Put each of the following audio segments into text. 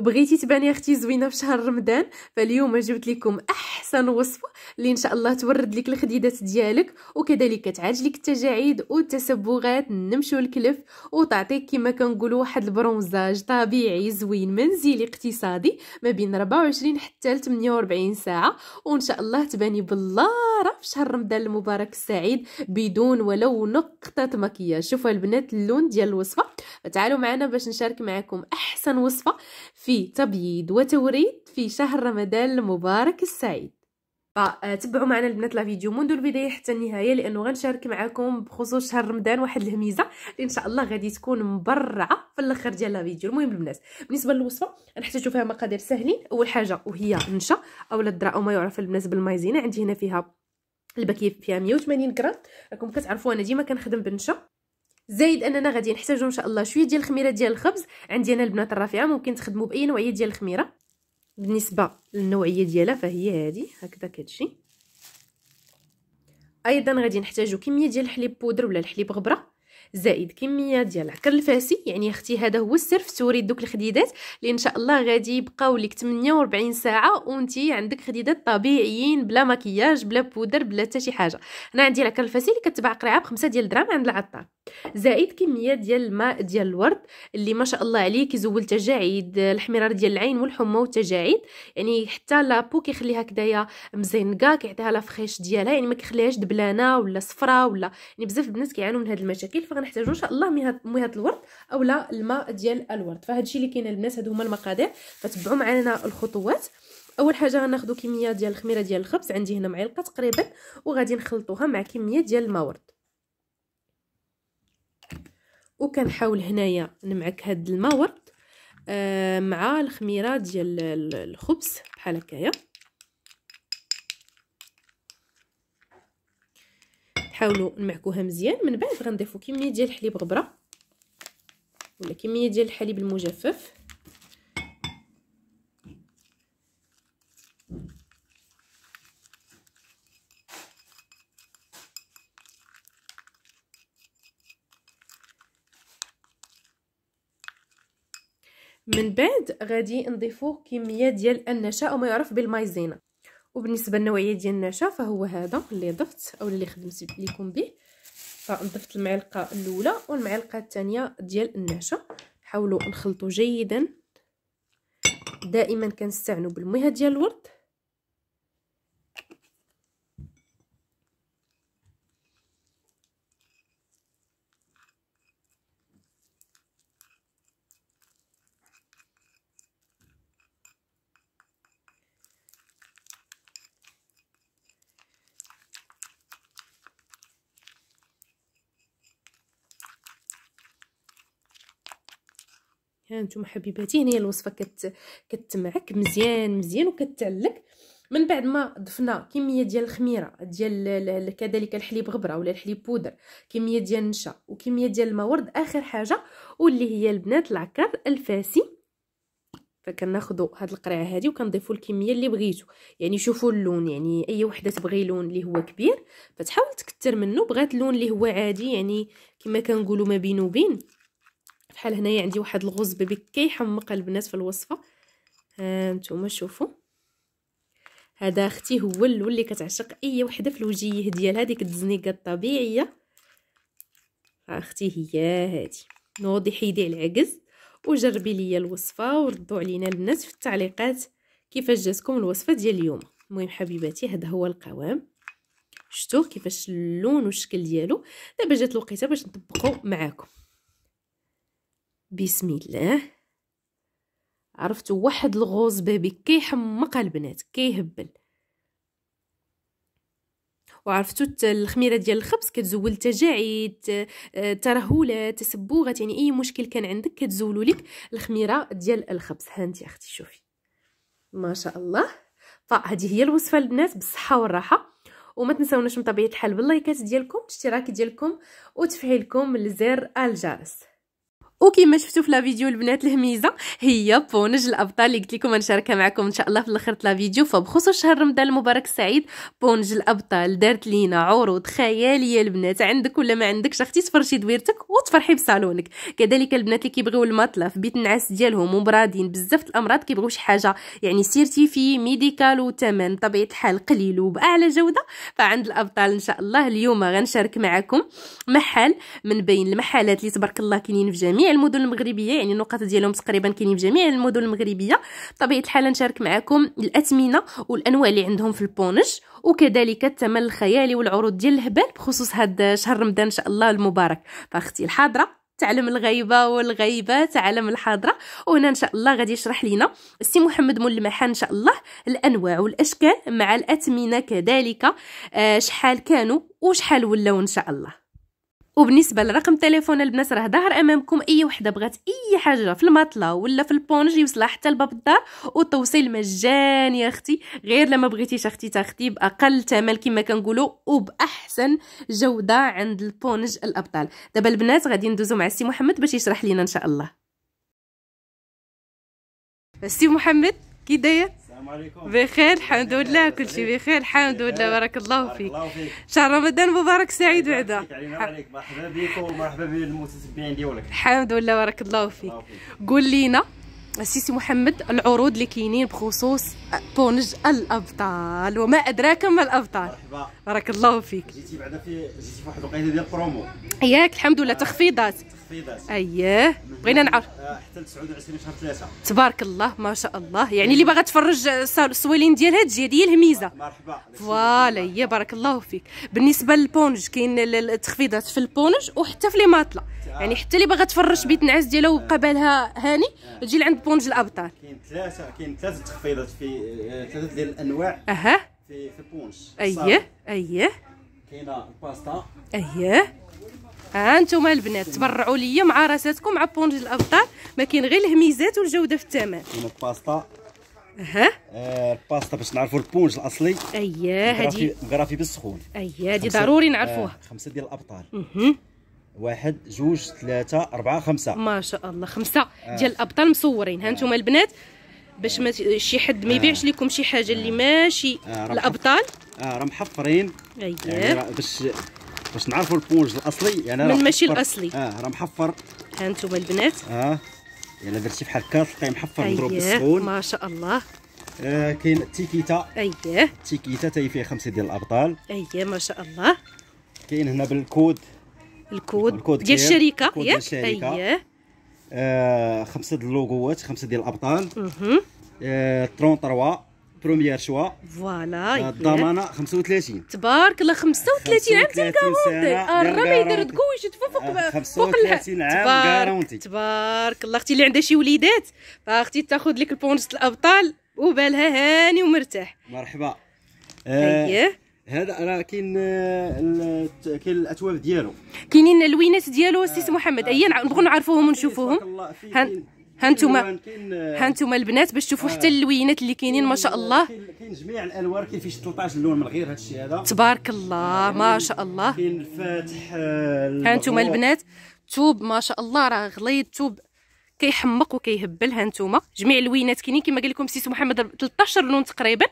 بغيتي تباني اختي زوينه في شهر رمضان فاليوم جبت لكم احسن وصفه اللي ان شاء الله تورد لك الخديدات ديالك وكذلك تعالج لك التجاعيد والتسبغات نمشوا الكلف وتعطيك كما كنقولوا واحد البرونزاج طبيعي زوين منزلي اقتصادي ما بين 24 حتى 48 ساعه وان شاء الله تباني باللاره في شهر رمضان المبارك السعيد بدون ولو نقطه مكياج شوفوا البنات اللون ديال الوصفه تعالوا معنا باش نشارك معكم احسن وصفه في تبييض وتوريد في شهر رمضان المبارك السعيد فتبعوا آه، معنا البنات لا فيديو منذ البدايه حتى النهايه لانه غنشارك معكم بخصوص شهر رمضان واحد الهميزه اللي ان شاء الله غادي تكون مبرعه في الاخر ديال لا فيديو المهم البنات بالنسبه للوصفه غنحتاجوا فيها مقادير ساهلين اول حاجه وهي نشا اولا الدراء او ما يعرف البنات بالمايزينا عندي هنا فيها البكيه فيها 180 غرام راكم كتعرفوا انا ديما كنخدم بنشا زايد اننا غادي نحتاجو ان شاء الله شويه ديال الخميره ديال الخبز عندي انا البنات الرافعه ممكن تخدموا باي نوعيه ديال الخميره بالنسبه للنوعيه ديالها فهي هذه هكذا كتجي ايضا غادي نحتاجو كميه ديال الحليب بودر ولا الحليب غبره زائد كميه ديال العكر الفاسي يعني اختي هذا هو السر في توريد دوك الخديدات اللي ان شاء الله غادي يبقاو لك 48 ساعه وانت عندك خديدات طبيعيين بلا مكياج بلا بودر بلا حتى شي حاجه انا عندي العكر الفاسي اللي كتباع قريعه ب 5 ديال الدرهم عند العطار زائد كميه ديال الماء ديال الورد اللي ما شاء الله عليه كيزول التجاعيد الحمرار ديال العين والحمى والتجاعيد يعني حتى لابو كيخليها كدايا مزينقه كيعطيها لا فريش ديالها يعني ما كيخليهاش دبلانه ولا صفراء ولا يعني بزاف البنات كيعانوا من هاد المشاكل غنحتاجو ان شاء الله مهاد الورد اولا الماء ديال الورد فهادشي اللي كاين البنات هادو هما المقادير فتبعوا معنا الخطوات اول حاجه غناخذوا كميه ديال الخميره ديال الخبز عندي هنا معلقه تقريبا وغادي نخلطوها مع كميه ديال الماء ورد وكنحاول هنايا نمعك هاد الماء ورد آه مع الخميره ديال الخبز بحال هكايا نحاولوا نمعكوها مزيان من بعد غنضيفوا كميه ديال الحليب غبره ولا كميه ديال الحليب المجفف من بعد غادي نضيفو كميه ديال النشا او ما يعرف بالمايزينا وبالنسبه للنوعيه ديال النشا فهو هذا اللي ضفت او اللي خدمت لكم به فضفت المعلقه الاولى والمعلقه الثانيه ديال النشا حاولوا نخلطوا جيدا دائما كنستعنوا بالمهه ديال الورد هانتوما نتوما حبيباتي هنا الوصفه كت كتمعك مزيان مزيان وكتعلك من بعد ما ضفنا كميه ديال الخميره ديال كذلك الحليب غبره ولا الحليب بودر كميه ديال النشا وكميه ديال الماء ورد اخر حاجه واللي هي البنات العكر الفاسي فكناخذوا هاد القرعه هذه وكنضيفوا الكميه اللي بغيتو يعني شوفوا اللون يعني اي وحده تبغي لون اللي هو كبير فتحاول تكثر منه بغات لون اللي هو عادي يعني كما كنقولوا ما بين وبين بحال هنايا عندي واحد الغوز بيبي كيحمق البنات في الوصفه ها آه، نتوما شوفوا هذا اختي هو الاول اللي كتعشق اي وحده في الوجيه ديالها ديك الزنيقه الطبيعيه اختي هي هذه نوضي حيدي العجز وجربي ليا الوصفه وردوا علينا البنات في التعليقات كيفاش جاتكم الوصفه ديال اليوم المهم حبيباتي هذا هو القوام شفتوه كيفاش اللون والشكل ديالو دابا جات الوقيته باش نطبقو معاكم بسم الله عرفتوا واحد الغوز بابي كيحمق البنات كيهبل وعرفتوا الخميره ديال الخبز كتزول تجاعيد آه، ترهلات تسبوغات يعني اي مشكل كان عندك كتزولو لك الخميره ديال الخبز هانتي اختي شوفي ما شاء الله فهذه هي الوصفه البنات بالصحه والراحه وما تنساوناش من طبيعه الحال باللايكات ديالكم الاشتراك ديالكم وتفعيلكم لزر الجرس وكما شفتوا في لا فيديو البنات الهميزه هي بونج الابطال اللي قلت لكم نشاركها معكم ان شاء الله في الاخر لا فيديو فبخصوص شهر رمضان المبارك السعيد بونج الابطال دارت لينا عروض خياليه البنات عندك ولا ما عندكش اختي تفرشي دويرتك وتفرحي بصالونك كذلك البنات اللي كيبغيو المطله في بيت النعاس ديالهم ومبرادين بزاف الامراض كيبغيو شي حاجه يعني سيرتيفي ميديكال وثمن طبيعه الحال قليل وباعلى جوده فعند الابطال ان شاء الله اليوم غنشارك معكم محل من بين المحلات اللي تبارك الله كاينين في جميع جميع المدن المغربيه يعني النقاط ديالهم تقريبا كاينين في جميع المدن المغربيه بطبيعه الحال نشارك معكم الاثمنه والانواع اللي عندهم في البونج وكذلك الثمن الخيالي والعروض ديال الهبال بخصوص هذا شهر رمضان ان شاء الله المبارك فاختي الحاضره تعلم الغيبه والغيبه تعلم الحاضره وهنا ان شاء الله غادي يشرح لينا السي محمد مول المحان ان شاء الله الانواع والاشكال مع الاثمنه كذلك آه، شحال كانوا وشحال ولاو ان شاء الله وبالنسبه لرقم تليفون البنات راه ظاهر امامكم اي وحده بغات اي حاجه في الماطله ولا في البونج يوصلها حتى لباب الدار والتوصيل مجاني يا اختي غير لما بغيتيش اختي تاخدي باقل ثمن كما كنقولو وباحسن جوده عند البونج الابطال دابا البنات غادي ندوزو مع السي محمد باش يشرح لينا ان شاء الله السي محمد كي داير السلام عليكم بخير الحمد لله كل شيء بخير الحمد لله بارك الله فيك شهر رمضان مبارك سعيد وعدا مرحبا بك ومرحبا بالمتتبعين ديالك الحمد لله بارك الله فيك قول لينا السيسي محمد العروض اللي كاينين بخصوص بونج الابطال وما ادراك ما الابطال مرحبا بارك الله فيك جيتي بعدا في جيتي في واحد ديال برومو ياك الحمد لله تخفيضات تخفيضات اييه بغينا نعرف آه، حتى ل 29 شهر 3 تبارك الله ما شاء الله يعني اللي باغا تفرج السويلين ديالها تجي هذه هي الميزه مرحبا فوالا هي إيه، بارك الله فيك بالنسبه للبونج كاين التخفيضات في البونج وحتى في لي ماطله يعني حتى اللي باغا تفرش بيت نعاس ديالها وبقى بالها هاني تجي لعند بونج الابطال كاين ثلاثه كاين ثلاثه تخفيضات في آه، ثلاثه ديال الانواع اها في في بونج اييه اييه كاينه الباستا اييه ها انتم البنات تبرعوا ليا مع راساتكم مع بونج الابطال ما كاين غير الهميزات والجوده في الثمن الباستا اها آه، الباستا باش نعرفوا البونج الاصلي اييه هذه غرافي بالسخون اييه هذه ضروري نعرفوها آه، خمسه ديال الابطال اها واحد جوج ثلاثة أربعة خمسة ما شاء الله خمسة آه. ديال الأبطال مصورين ها آه. نتوما آه. البنات باش ما شي حد ما آه. يبيعش لكم شي حاجة اللي آه. ماشي الأبطال اه راه محفرين اييه يعني باش باش نعرفوا البونج الأصلي يعني من ماشي الأصلي اه راه محفر ها نتوما البنات اه الا يعني درتي بحال هكا تلقاي محفر مضروب بالسخون ما شاء الله آه كاين التيكيتا اييه التيكيتا تاهي فيها خمسه ديال الابطال اييه ما شاء الله كاين هنا بالكود الكود, الكود ديال الشركه ياك اييه آه، خمسه ديال اللوغوات خمسه ديال الابطال آه 33 بروميير شوا فوالا آه، الضمانه 35 تبارك الله 35 عام ديال كارونتي الراه يدير تكويش فوق فوق 35 آه، عام كارونتي تبارك الله اختي اللي عندها شي وليدات فاختي تاخذ لك البونس الابطال وبالها هاني ومرتاح مرحبا اييه هذا راه كاين آه، كاين الاثواب ديالو كاينين اللوينات ديالو آه محمد اي نبغوا نعرفوهم ونشوفوهم هانتوما آه، هانتوما البنات باش تشوفوا آه. حتى اللوينات اللي كاينين ما شاء الله كاين جميع الانوار كاين فيه 13 لون من غير هذا الشيء هذا تبارك الله ما شاء الله كاين الفاتح هانتوما البنات توب ما شاء الله راه غليظ توب كيحمق وكيهبل هانتوما جميع اللوينات كاينين كما قال لكم سيس محمد 13 لون تقريبا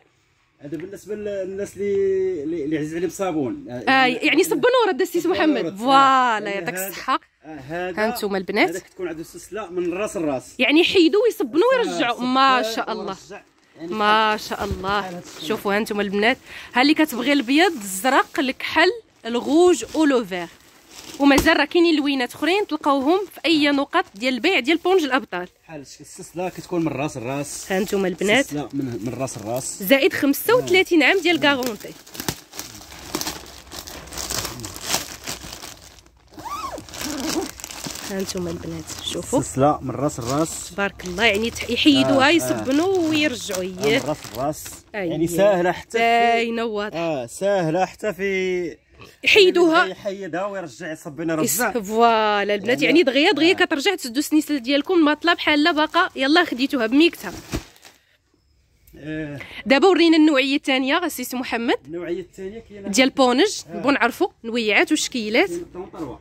هذا بالنسبه للناس اللي اللي عزيز عليهم صابون يعني آه يعني صبنوا دا السيس محمد فوالا يعطيك الصحه آه، هذا هانتوما البنات هذاك تكون عنده سلسله من راس لراس يعني يحيدوا ويصبنوا ويرجعوا ما شاء الله يعني ما شاء الله شوفوا هانتوما البنات ها اللي كتبغي الابيض الزرق الكحل الغوج اولوفير ومازال كاينين لوينات اخرين تلقاوهم في اي نقط ديال البيع ديال بونج الابطال بحال السلسله كتكون من راس الراس ها نتوما البنات لا من, من راس الراس زائد 35 عام ديال كارونتي ها نتوما البنات شوفوا السلسله من راس الراس تبارك الله يعني يحيدوها آه, آه. يصبنوا آه ويرجعوا من راس الراس يعني أيوة. ساهله حتى باينه واضحه اه ساهله حتى في يحيدوها يحيدها ويرجع يصبنا رزاع فوالا البنات يعني دغيا دغيا كترجع تسدو السنيسل ديالكم ماطله بحال لا باقا يلاه خديتوها بميكتها إيه. دابا ورينا النوعيه الثانيه سي محمد النوعيه الثانيه كاينه ديال بونج نبغوا آه. نعرفوا نويعات وشكيلات اها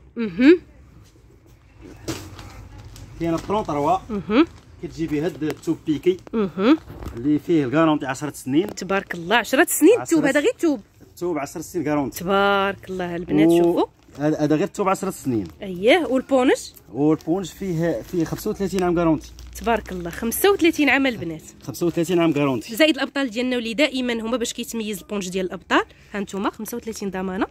كاينه الطونطروه اها كتجي بها التوب بيكي اها اللي فيه الكارونتي 10 سنين تبارك الله 10 سنين التوب هذا غير التوب الثوب 10 سنين غارونتي تبارك الله البنات و... شوفوا هذا غير الثوب 10 سنين اييه والبونج والبونج فيه فيه 35 عام غارونتي تبارك الله 35 عام البنات 35 عام غارونتي زائد الابطال ديالنا واللي دائما هما باش كيتميز البونج ديال الابطال ها انتم 35 ضمانه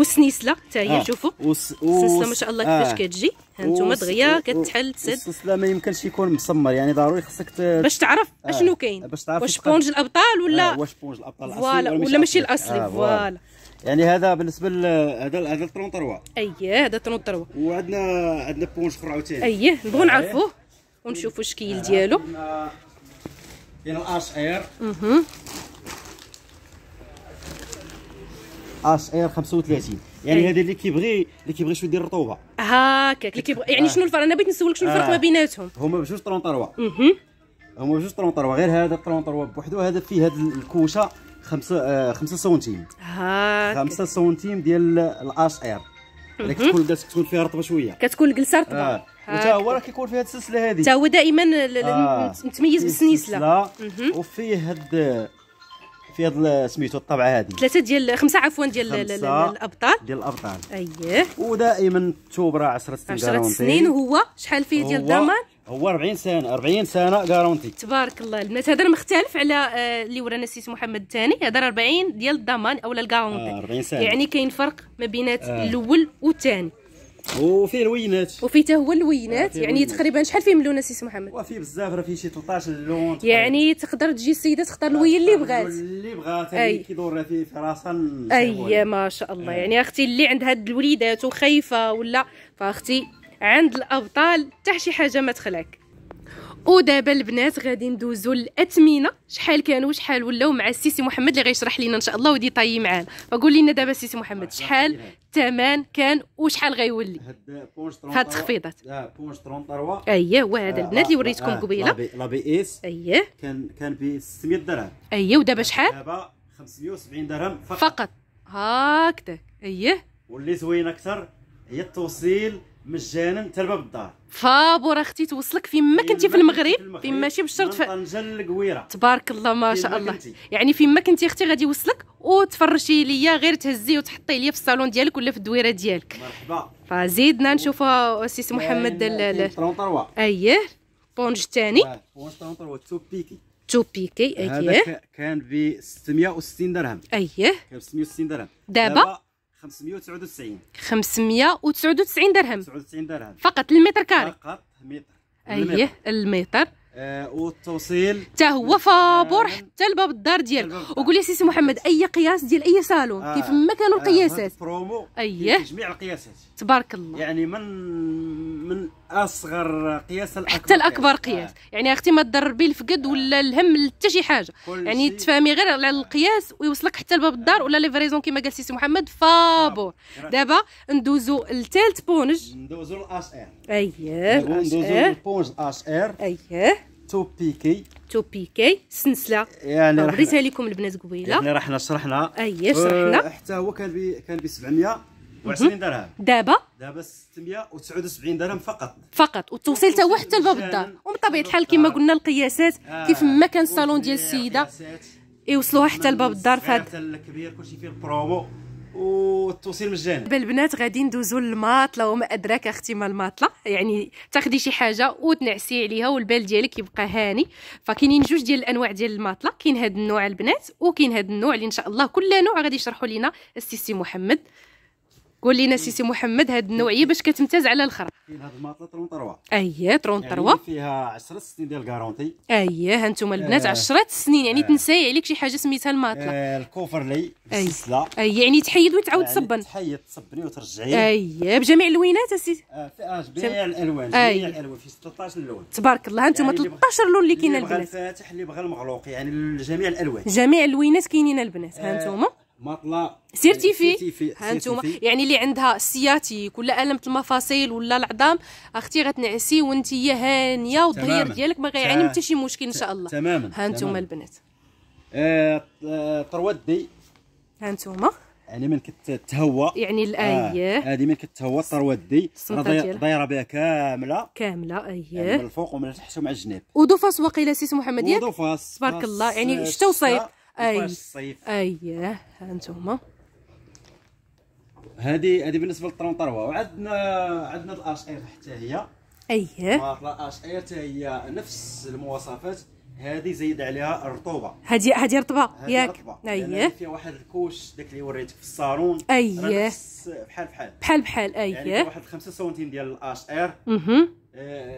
والسنيسله حتى هي آه. شوفوا وس... السنسله ما شاء الله كيفاش كتجي ها انتم دغيا كتحل تسد السنسله ما يمكنش يكون مسمر يعني ضروري خاصك ت... باش تعرف آه. اشنو كاين واش بونج الابطال ولا آه. واش بونج الابطال فوالا ولا ماشي الاصلي آه. فوالا يعني هذا بالنسبه هذا هذا 33 اييه هذا 33 وعندنا عندنا بونج اخرى عاوتاني اييه نبغوا آه، نعرفوه آه. ونشوفوا الشكل ديالو كاين الاشعير اس ار 35 يعني هذا اللي كيبغي اللي كيبغي شويه ديال الرطوبه هاكاك اللي كيبغي يعني شنو الفرق انا بغيت نسولك شنو الفرق آه. ما بيناتهم هما بجوج 33 هما بجوج 33 غير هذا 33 بوحدو هذا فيه هذه الكوشه 5 5 آه، سنتيم هاك 5 سنتيم ديال الاش ار اللي كتكون تكون فيها رطبه شويه كتكون الجلسه رطبه آه. وتا هو راه كيكون هاد السلسله هذه تا هو دائما آه. متميز بالسنيسله وفيه هاد في هذا سميتو الطبعه هذه ثلاثه ديال خمسه عفوا ديال الابطال ديال الابطال اييه ودائما توبرا 10 سنين 10 سنين وهو شحال فيه ديال الضمان هو 40 سنه 40 سنه غارونتي تبارك الله البنات هذا مختلف على آه، اللي ورانا السيس محمد الثاني هذا 40 ديال الضمان اولا الغارونتي آه 40 سنه يعني كاين فرق ما بينات آه. الاول والثاني وفيه الوينات وفيه حتى هو الوينات يعني الوينات. تقريبا شحال فيه من لون سي محمد وفيه بزاف راه فيه شي 13 لون يعني تقدر تجي السيده تختار الوين اللي بغات اللي بغات اللي كيدور فيه في راسها اي يعني. ما شاء الله أي. يعني اختي اللي عندها هاد الوليدات وخايفه ولا فاختي عند الابطال حتى شي حاجه ما تخلعك ودابا البنات غادي ندوزو للاثمنه شحال كانوا شحال ولاو مع السيسي محمد اللي غيشرح لينا ان شاء الله ودي طاي معانا فقول لنا دابا السيسي محمد آه، شحال الثمن كان وشحال غيولي هاد التخفيضات بونج 33 اييه هو هذا البنات اللي وريتكم آه، قبيله لا بي اس اييه كان كان ب 600 درهم اييه ودابا شحال دابا 570 درهم فقط فقط هكذاك اييه واللي زوين اكثر هي التوصيل مجانا حتى لباب الدار فابور اختي توصلك فين ما كنتي في المغرب فين ماشي بالشرط في للقويره تبارك الله ما شاء الله يعني فين ما كنتي اختي غادي يوصلك وتفرشي ليا غير تهزي وتحطي ليا في الصالون ديالك ولا في الدويره ديالك مرحبا فزيدنا نشوفوا سيسي محمد اييه بونج الثاني بونج تو بيكي تو بيكي اييه كان ب 660 درهم اييه كان ب 660 درهم دابا 599 599 درهم 99 درهم فقط للمتر كاري فقط متر ايه المتر آه والتوصيل حتى هو فابور حتى آه، لباب الدار ديالك وقول لي سيسي محمد اي قياس ديال اي صالون آه كيف ما كانوا القياسات آه برومو اييه جميع القياسات تبارك الله يعني من من اصغر قياس الاكبر حتى الاكبر قياس آه. يعني اختي ما تضربي الفقد ولا الهم حتى شي حاجه يعني تفهمي غير على القياس ويوصلك حتى لباب الدار ولا ليفريزون كما قال سي محمد فابور دابا ندوزو لثالث بونج ندوزو الاس ار اييه أيه. ندوزو للبونج اس ار اييه تو بيكي تو بيكي سنسله يعني رح... لكم البنات قبيله يعني رحنا شرحنا اييه شرحنا أه، حتى هو كان بي كان ب 700 درهم دابا دابا 679 درهم فقط فقط والتوصيل حتى حتى لباب الدار ومن طبيعه الحال كما قلنا القياسات آه. كيف ما كان الصالون ديال السيده يوصلوها حتى لباب الدار فهاد الكبير كلشي فيه البرومو والتوصيل مجاني دابا البنات غادي ندوزو للماطله وما ادراك اختي ما الماطله يعني تاخدي شي حاجه وتنعسي عليها والبال ديالك يبقى هاني فكاينين جوج ديال الانواع ديال الماطله كاين هذا النوع البنات وكاين هذا النوع اللي ان شاء الله كل نوع غادي يشرحوا لينا السيسي محمد قول لينا سيسي محمد هاد النوعيه باش كتمتاز على الاخر كاين هاد الماطله 33 اييه 33 يعني فيها 10 سنين ديال الكارونتي اييه هانتوما البنات 10 آه. سنين يعني آه. تنساي عليك شي حاجه سميتها الماطله آه الكوفر لي بالسلسله اي يعني تحيد وتعاود يعني تصبن تحيد تصبني وترجعي اييه بجميع اللوينات اسي آه فيها جميع الالوان جميع الالوان في 16 لون تبارك الله هانتوما يعني 13 لون اللي كاين البنات اللي بغى الفاتح اللي بغى المغلوق يعني جميع الالوان جميع اللوينات كاينين البنات هانتوما آه. مطلع سيرتيفي هانتوما يعني اللي عندها سياتيك ولا الم المفاصل ولا العظام اختي غتنعسي وانت هانيه والظهير ديالك ما غيعاني حتى شي مشكل ان شاء الله تماما هانتوما البنات آه, آه، دي هانتوما يعني من كتهوى يعني آه، الايه آه. هذه من كتهوى دي دايره بها كامله كامله اييه يعني من الفوق ومن تحت ومع الجناب ودوفاس وقيله سيس محمد ياك ودوفاس تبارك الله يعني شتا وصيف اي الصيف اييه هانتوما هذه هذه بالنسبه للطرونطروا وعندنا عندنا الاش اير حتى هي اييه الاش اير حتى هي نفس المواصفات هذه زيد عليها الرطوبه هذه هذه رطبه ياك اييه فيها واحد الكوش داك اللي وريتك في الصالون اييه بحال بحال بحال بحال اييه يعني واحد 5 سنتيم ديال الاش ار اها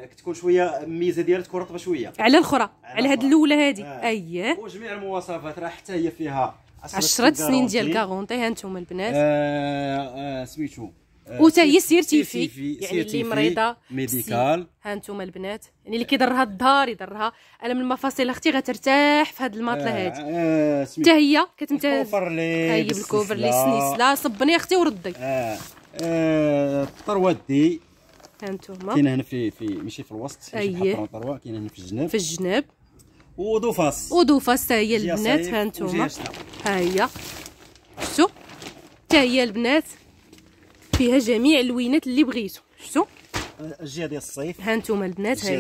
كتكون شويه الميزه ديالها تكون رطبه شويه على الاخرى على هذه الاولى هذه آه. اييه وجميع المواصفات راه حتى هي فيها 10 سنين ديال كاغونتي ها انتم البنات آه آه سميتو آه، وتا هي سيرتيفي يعني اللي مريضه ميديكال ها انتم البنات يعني اللي كيضرها الدار يضرها الم المفاصل اختي غترتاح في هاد الماطله آه، هادي حتى آه، هي كتمتاز الكوفرلي أيوة، هي بالكوفرلي السنيسلا صبني اختي وردي اه, آه ها انتم كاين هنا في في ماشي في الوسط اييه طروا كاين هنا في الجناب في الجناب ودوفاس ودوفاس حتى هي البنات إيه، ها انتم إيه. ها هي شفتوا حتى هي البنات فيها جميع اللوينات اللي بغيتو شفتوا الجهه ديال الصيف ها انتم البنات ها هي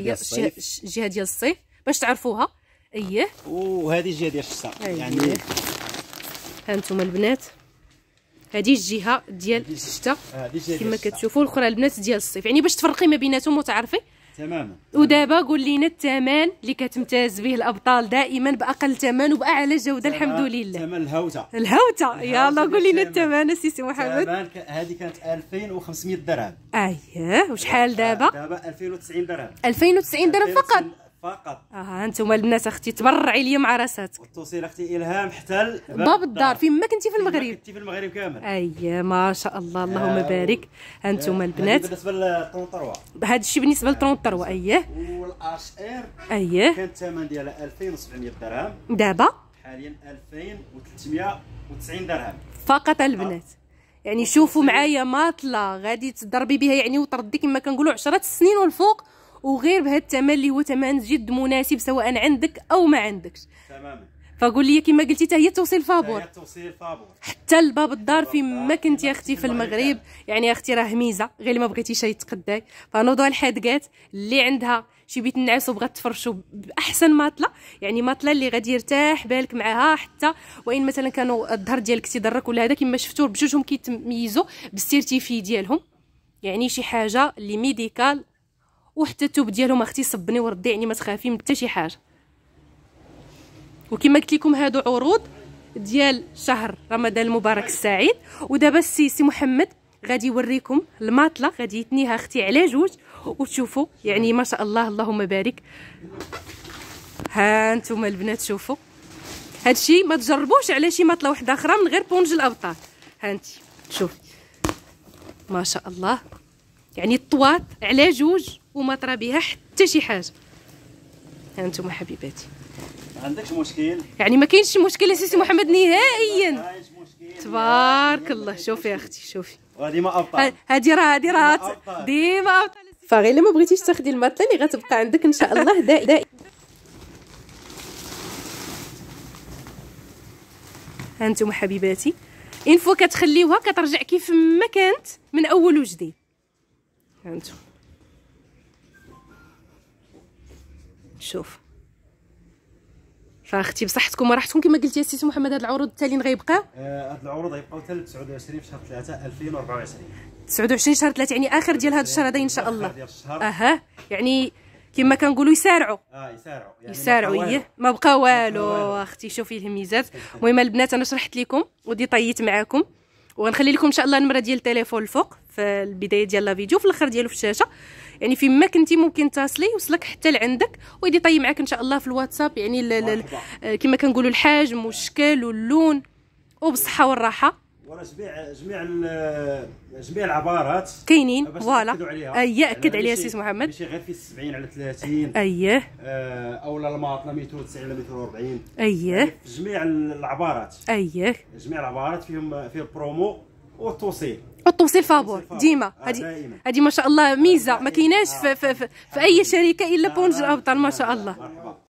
الجهه ديال الصيف باش تعرفوها اييه وهذه الجهه ديال الشتاء أيوة. يعني ها انتم البنات هذه الجهه ديال الشتاء كما كتشوفوا الاخرى البنات ديال الصيف يعني باش تفرقي ما بيناتهم وتعرفي تماما ودابا قول لينا الثمن اللي كتمتاز به الابطال دائما باقل ثمن وباعلى جوده الحمد لله ثمن الهوته الهوته يلا قول لينا الثمن السيسي محمد هذه كانت 2500 درهم اييه وشحال دابا دابا 2090 درهم 2090 درهم فقط فقط اها انتم البنات اختي تبرعي لي مع راساتك والتوصيل اختي الهام حتى باب الدار فين ما كنتي في المغرب كنتي في المغرب كامل اي ما شاء الله اللهم آه بارك انتم آه البنات بالنسبه ل 33 هذا الشيء بالنسبه ل 33 اييه والاش ار اييه كان الثمن ديالها 2700 درهم دابا حاليا 2390 درهم فقط البنات آه. يعني شوفوا معايا ماطله غادي تضربي بها يعني وتردي كما كنقولوا 10 سنين والفوق وغير بهذا الثمن اللي هو ثمن جد مناسب سواء عندك او ما عندكش تماما فقول لي كما قلتي حتى هي توصيل فابور توصيل فابور حتى لباب الدار فين ما كنتي اختي في المغرب يعني يا اختي راه ميزه غير ما بغيتي شي تقداي فنوضوا الحادقات اللي عندها شي بيت النعاس وبغات تفرشوا باحسن ماطله يعني ماطله اللي غادي يرتاح بالك معاها حتى وان مثلا كانوا الظهر ديالك تيضرك ولا هذا كما شفتوا بجوجهم كيتميزوا بالسيرتيفي ديالهم يعني شي حاجه اللي ميديكال وحتى التوب ديالهم اختي صبني وردي يعني ما تخافي من حتى شي حاجه وكما قلت لكم هادو عروض ديال شهر رمضان المبارك السعيد ودابا السي سي محمد غادي يوريكم الماطله غادي يتنيها اختي على جوج وتشوفوا يعني ما شاء الله اللهم بارك ها انتم البنات شوفوا هادشي ما تجربوش على شي ماطله وحده اخرى من غير بونج الابطال ها انت شوفي ما شاء الله يعني الطواط على جوج وما طرا بها حتى شي حاجه ها انتم حبيباتي ما عندكش مشكل يعني ما كاينش مشكل يا سيسي محمد نهائيا تبارك الله شوفي اختي شوفي ما ابطال هادي راه هادي راه ديما ابطال فغير ما بغيتيش تاخدي الماطله اللي غتبقى عندك ان شاء الله دائما انتم حبيباتي اين فوا كتخليوها كترجع كيف ما كانت من اول وجديد انتم شوف فاختي بصحتكم وراحتكم كما قلت يا سيدي محمد هاد العروض التاليين غيبقاو آه هاد العروض غيبقاو حتى 29 شهر 3 2024 29 شهر 3 يعني اخر ديال هاد الشهر هذا ان شاء الله اها يعني كما كنقولوا يسارعوا اه يسارعوا يعني يسارعوا ايه ما بقى والو اختي شوفي الهميزات المهم البنات انا شرحت لكم ودي طيت معاكم وغنخلي لكم ان شاء الله النمره ديال التليفون الفوق في البدايه ديال لا فيديو في الاخر ديالو في الشاشه يعني فين ما كنتي ممكن تصلي يوصلك حتى لعندك ويدي طي معاك ان شاء الله في الواتساب يعني كما كنقولوا الحجم والشكل واللون وبالصحه والراحه ورا جميع جميع جميع العبارات كاينين فوالا اي اكد يعني عليها سي محمد ماشي غير في 70 على 30 اييه آه، او الماط لا 290 على 140 اييه جميع العبارات اييه جميع العبارات فيهم فيه البرومو والتوصيل التوصيل فابور ديما آه، هذه هذه ما شاء الله ميزه آه، ما كايناش آه. في, في, في, في اي شركه الا بونج الابطال ما شاء الله